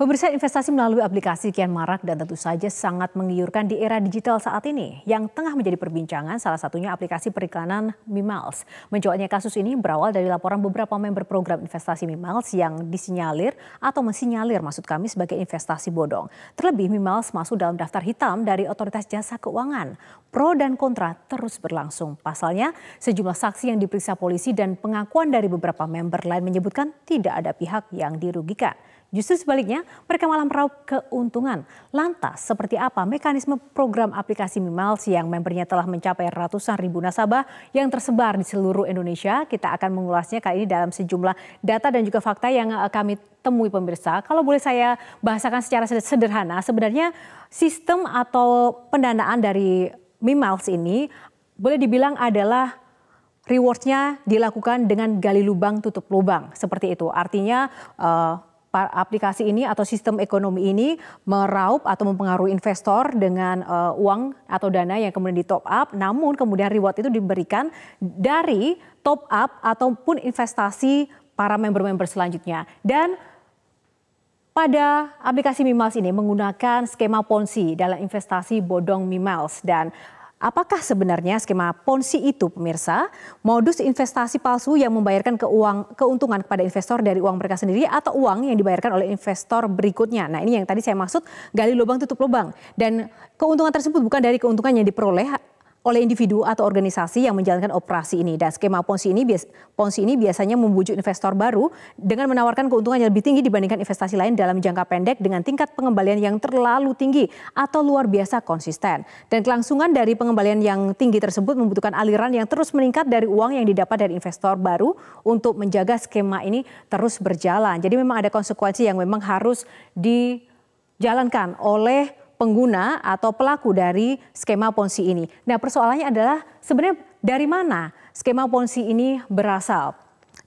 Pemirsa investasi melalui aplikasi kian marak dan tentu saja sangat menggiurkan di era digital saat ini. Yang tengah menjadi perbincangan salah satunya aplikasi periklanan Mimals. Menjawabnya kasus ini berawal dari laporan beberapa member program investasi Mimals yang disinyalir atau mensinyalir maksud kami sebagai investasi bodong. Terlebih Mimals masuk dalam daftar hitam dari Otoritas Jasa Keuangan. Pro dan kontra terus berlangsung. Pasalnya sejumlah saksi yang diperiksa polisi dan pengakuan dari beberapa member lain menyebutkan tidak ada pihak yang dirugikan. Justru sebaliknya, mereka malah meraup keuntungan. Lantas, seperti apa mekanisme program aplikasi Mimiles yang membernya telah mencapai ratusan ribu nasabah yang tersebar di seluruh Indonesia? Kita akan mengulasnya kali ini dalam sejumlah data dan juga fakta yang eh, kami temui pemirsa. Kalau boleh saya bahasakan secara sederhana, sebenarnya sistem atau pendanaan dari Mimiles ini boleh dibilang adalah rewardnya dilakukan dengan gali lubang tutup lubang seperti itu. Artinya uh, aplikasi ini atau sistem ekonomi ini meraup atau mempengaruhi investor dengan uh, uang atau dana yang kemudian di top up namun kemudian reward itu diberikan dari top up ataupun investasi para member-member selanjutnya dan pada aplikasi Mimiles ini menggunakan skema ponzi dalam investasi bodong Mimiles dan Apakah sebenarnya skema ponzi itu pemirsa modus investasi palsu yang membayarkan keuang, keuntungan kepada investor dari uang mereka sendiri atau uang yang dibayarkan oleh investor berikutnya. Nah ini yang tadi saya maksud gali lubang tutup lubang dan keuntungan tersebut bukan dari keuntungan yang diperoleh oleh individu atau organisasi yang menjalankan operasi ini. Dan skema ponzi ini ponzi ini biasanya membujuk investor baru dengan menawarkan keuntungan yang lebih tinggi dibandingkan investasi lain dalam jangka pendek dengan tingkat pengembalian yang terlalu tinggi atau luar biasa konsisten. Dan kelangsungan dari pengembalian yang tinggi tersebut membutuhkan aliran yang terus meningkat dari uang yang didapat dari investor baru untuk menjaga skema ini terus berjalan. Jadi memang ada konsekuensi yang memang harus dijalankan oleh pengguna atau pelaku dari skema ponzi ini. Nah, persoalannya adalah sebenarnya dari mana skema ponzi ini berasal?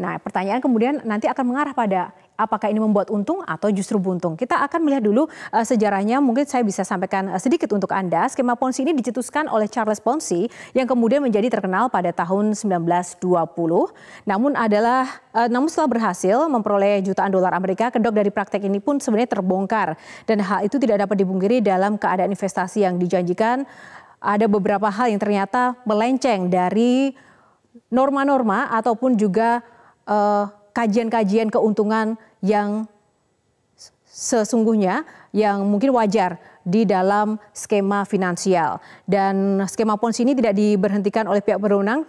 Nah, pertanyaan kemudian nanti akan mengarah pada apakah ini membuat untung atau justru buntung. Kita akan melihat dulu uh, sejarahnya, mungkin saya bisa sampaikan uh, sedikit untuk Anda. Skema Ponzi ini dicetuskan oleh Charles Ponzi yang kemudian menjadi terkenal pada tahun 1920. Namun adalah uh, namun setelah berhasil memperoleh jutaan dolar Amerika, kedok dari praktek ini pun sebenarnya terbongkar dan hal itu tidak dapat dibungkiri dalam keadaan investasi yang dijanjikan ada beberapa hal yang ternyata melenceng dari norma-norma ataupun juga kajian-kajian uh, kajian -kajian keuntungan yang sesungguhnya yang mungkin wajar di dalam skema finansial. Dan skema PONS ini tidak diberhentikan oleh pihak berwenang.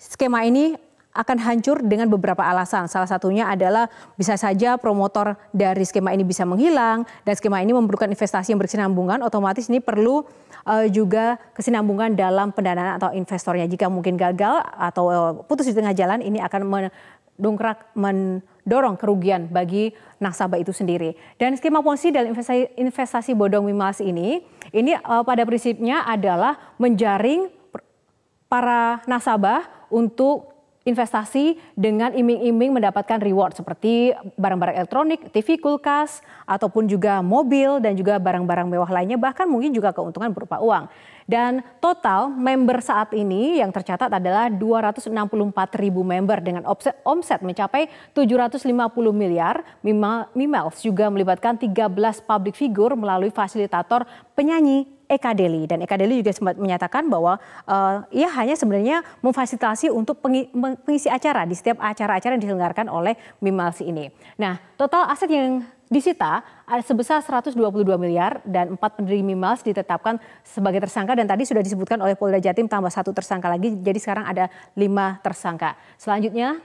Skema ini akan hancur dengan beberapa alasan. Salah satunya adalah bisa saja promotor dari skema ini bisa menghilang dan skema ini memerlukan investasi yang berkesinambungan, otomatis ini perlu uh, juga kesinambungan dalam pendanaan atau investornya. Jika mungkin gagal atau eh, putus di tengah jalan, ini akan mendongkrak men mendorong kerugian bagi nasabah itu sendiri. Dan skema ponzi dan investasi, investasi bodong mimas ini, ini uh, pada prinsipnya adalah menjaring para nasabah untuk investasi dengan iming-iming mendapatkan reward seperti barang-barang elektronik, TV kulkas, ataupun juga mobil dan juga barang-barang mewah lainnya bahkan mungkin juga keuntungan berupa uang. Dan total member saat ini yang tercatat adalah 264 ribu member dengan omset, omset mencapai 750 miliar. Mimals juga melibatkan 13 public figure melalui fasilitator penyanyi Eka Deli dan Eka Deli juga sempat menyatakan bahwa uh, ia hanya sebenarnya memfasilitasi untuk pengisi acara di setiap acara-acara yang diselenggarakan oleh Mimals ini. Nah, total aset yang disita sebesar 122 miliar dan empat pendiri Mimals ditetapkan sebagai tersangka dan tadi sudah disebutkan oleh Polda Jatim tambah satu tersangka lagi jadi sekarang ada lima tersangka. Selanjutnya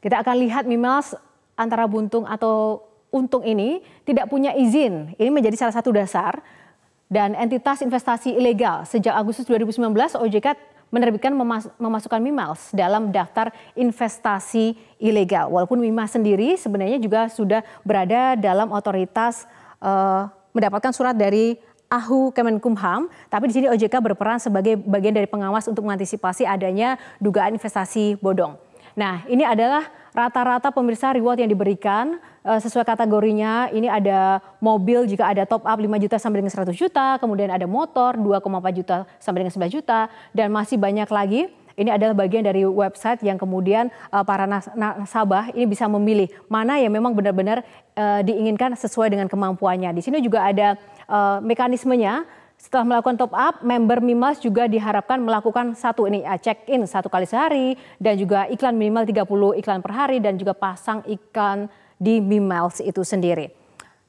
kita akan lihat Mimals antara buntung atau untung ini tidak punya izin. Ini menjadi salah satu dasar dan entitas investasi ilegal sejak Agustus 2019 OJK menerbitkan memas memasukkan Mimiles dalam daftar investasi ilegal. Walaupun Mimas sendiri sebenarnya juga sudah berada dalam otoritas uh, mendapatkan surat dari AHU Kemenkumham, tapi di sini OJK berperan sebagai bagian dari pengawas untuk mengantisipasi adanya dugaan investasi bodong. Nah, ini adalah rata-rata pemirsa reward yang diberikan Eh, sesuai kategorinya. Ini ada mobil jika ada top up 5 juta sampai dengan 100 juta, kemudian ada motor 2,4 juta sampai dengan 9 juta dan masih banyak lagi. Ini adalah bagian dari website yang kemudian uh, para nasabah ini bisa memilih mana yang memang benar-benar uh, diinginkan sesuai dengan kemampuannya. Di sini juga ada uh, mekanismenya setelah melakukan top up, member Mimas juga diharapkan melakukan satu ini check in satu kali sehari dan juga iklan minimal 30 iklan per hari dan juga pasang iklan di Mimiles itu sendiri.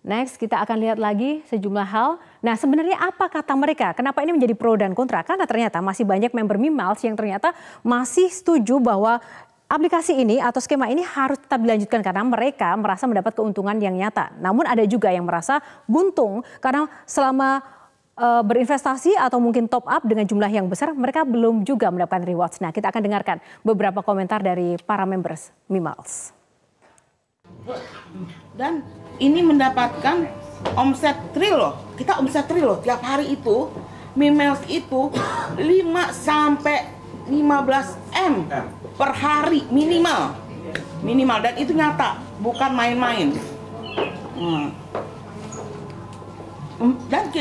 Next, kita akan lihat lagi sejumlah hal. Nah, sebenarnya apa kata mereka? Kenapa ini menjadi pro dan kontra? Karena ternyata masih banyak member Mimiles yang ternyata masih setuju bahwa aplikasi ini atau skema ini harus tetap dilanjutkan karena mereka merasa mendapat keuntungan yang nyata. Namun ada juga yang merasa buntung karena selama eh, berinvestasi atau mungkin top up dengan jumlah yang besar, mereka belum juga mendapatkan rewards. Nah, kita akan dengarkan beberapa komentar dari para members mimals. Dan ini mendapatkan omset tri loh. Kita omset tri loh tiap hari itu mimels itu 5 sampai 15 M per hari minimal. Minimal dan itu nyata, bukan main-main. Hmm. hmm dan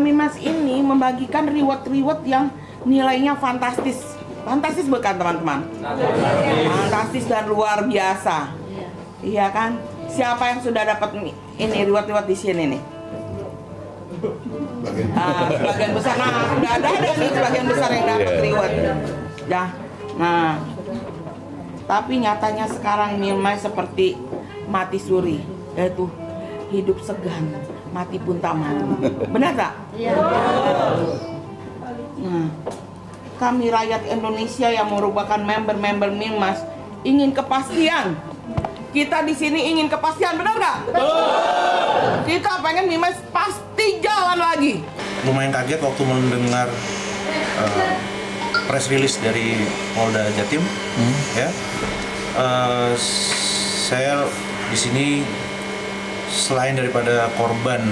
Mimas ini membagikan reward-reward yang nilainya fantastis. Fantastis bukan teman-teman? Fantastis dan luar biasa. Iya kan? Siapa yang sudah dapat ini ruwet-ruwet di sini nih? Bagian. Nah, sebagian besar. Nah, nggak ada ada nih sebagian besar yang dapat yeah. Ya, Nah, nah, tapi nyatanya sekarang Mirmai seperti mati suri, yaitu hidup segan, mati pun taman. Benar tak? Iya. Nah, kami rakyat Indonesia yang merupakan member-member Mirmas ingin kepastian kita di sini ingin kepastian, benar nggak? Kita pengen Mimas pasti jalan lagi. Lumayan kaget waktu mendengar uh, press release dari Polda Jatim, hmm. ya. Uh, saya di sini selain daripada korban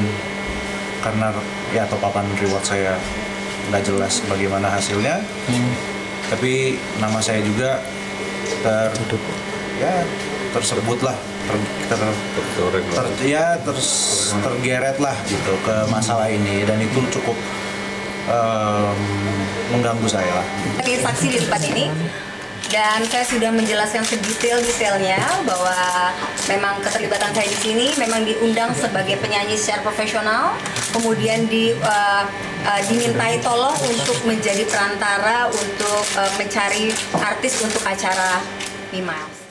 karena ya atau papan reward saya nggak jelas bagaimana hasilnya, hmm. tapi nama saya juga ter ya tersebut lah ter, ter, ter, ya ter, tergeret lah gitu ke masalah ini dan itu cukup um, mengganggu saya lah. saksi di tempat ini dan saya sudah menjelaskan sedetail-detailnya bahwa memang keterlibatan saya di sini memang diundang sebagai penyanyi secara profesional, kemudian di uh, uh, dimintai tolong untuk menjadi perantara untuk uh, mencari artis untuk acara Mimas.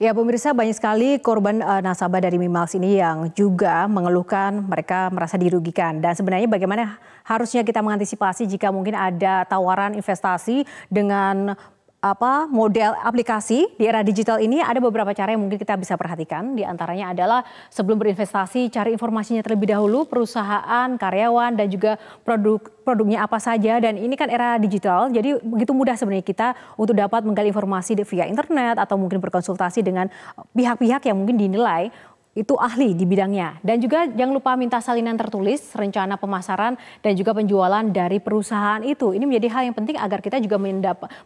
Ya pemirsa banyak sekali korban uh, nasabah dari Mimiles ini yang juga mengeluhkan mereka merasa dirugikan. Dan sebenarnya bagaimana harusnya kita mengantisipasi jika mungkin ada tawaran investasi dengan apa model aplikasi di era digital ini ada beberapa cara yang mungkin kita bisa perhatikan. Di antaranya adalah sebelum berinvestasi cari informasinya terlebih dahulu perusahaan, karyawan dan juga produk produknya apa saja dan ini kan era digital jadi begitu mudah sebenarnya kita untuk dapat menggali informasi via internet atau mungkin berkonsultasi dengan pihak-pihak yang mungkin dinilai itu ahli di bidangnya. Dan juga jangan lupa minta salinan tertulis, rencana pemasaran, dan juga penjualan dari perusahaan itu. Ini menjadi hal yang penting agar kita juga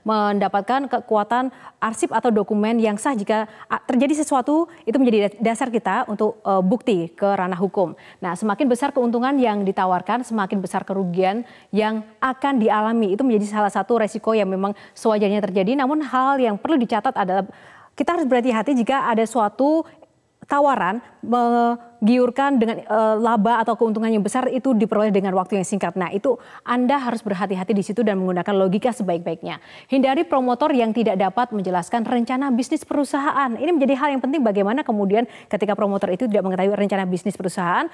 mendapatkan kekuatan arsip atau dokumen yang sah jika ah, terjadi sesuatu itu menjadi dasar kita untuk uh, bukti ke ranah hukum. Nah, semakin besar keuntungan yang ditawarkan, semakin besar kerugian yang akan dialami. Itu menjadi salah satu resiko yang memang sewajarnya terjadi. Namun hal yang perlu dicatat adalah kita harus berhati-hati jika ada suatu tawaran menggiurkan dengan e, laba atau keuntungan yang besar itu diperoleh dengan waktu yang singkat. Nah, itu Anda harus berhati-hati di situ dan menggunakan logika sebaik-baiknya. Hindari promotor yang tidak dapat menjelaskan rencana bisnis perusahaan. Ini menjadi hal yang penting bagaimana kemudian ketika promotor itu tidak mengetahui rencana bisnis perusahaan,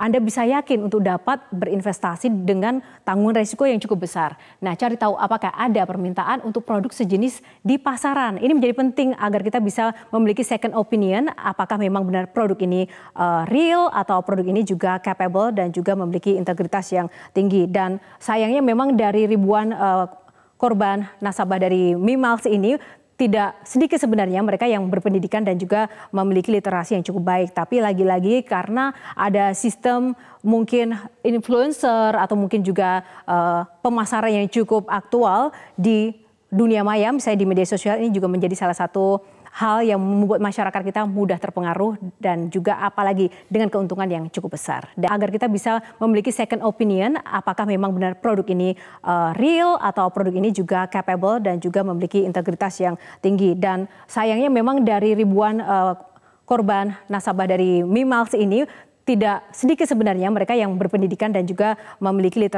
anda bisa yakin untuk dapat berinvestasi dengan tanggung resiko yang cukup besar. Nah, cari tahu apakah ada permintaan untuk produk sejenis di pasaran. Ini menjadi penting agar kita bisa memiliki second opinion apakah memang benar produk ini uh, real atau produk ini juga capable dan juga memiliki integritas yang tinggi. Dan sayangnya memang dari ribuan uh, korban nasabah dari Mimals ini tidak sedikit sebenarnya mereka yang berpendidikan dan juga memiliki literasi yang cukup baik. Tapi lagi-lagi karena ada sistem mungkin influencer atau mungkin juga uh, pemasaran yang cukup aktual di dunia maya, misalnya di media sosial ini juga menjadi salah satu hal yang membuat masyarakat kita mudah terpengaruh dan juga apalagi dengan keuntungan yang cukup besar. Dan agar kita bisa memiliki second opinion apakah memang benar produk ini uh, real atau produk ini juga capable dan juga memiliki integritas yang tinggi. Dan sayangnya memang dari ribuan uh, korban nasabah dari Mimals ini tidak sedikit sebenarnya mereka yang berpendidikan dan juga memiliki literasi